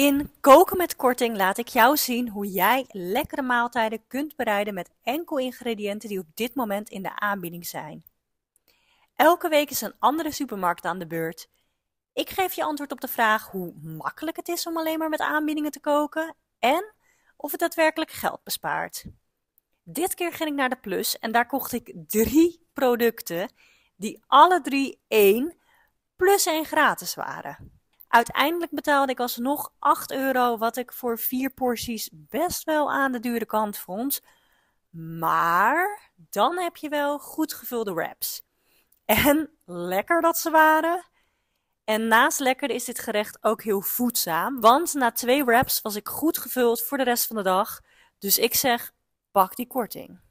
In Koken met Korting laat ik jou zien hoe jij lekkere maaltijden kunt bereiden met enkel ingrediënten die op dit moment in de aanbieding zijn. Elke week is een andere supermarkt aan de beurt. Ik geef je antwoord op de vraag hoe makkelijk het is om alleen maar met aanbiedingen te koken en of het daadwerkelijk geld bespaart. Dit keer ging ik naar de Plus en daar kocht ik drie producten die alle drie één plus één gratis waren. Uiteindelijk betaalde ik alsnog 8 euro, wat ik voor vier porties best wel aan de dure kant vond. Maar dan heb je wel goed gevulde wraps. En lekker dat ze waren. En naast lekker is dit gerecht ook heel voedzaam. Want na twee wraps was ik goed gevuld voor de rest van de dag. Dus ik zeg, pak die korting.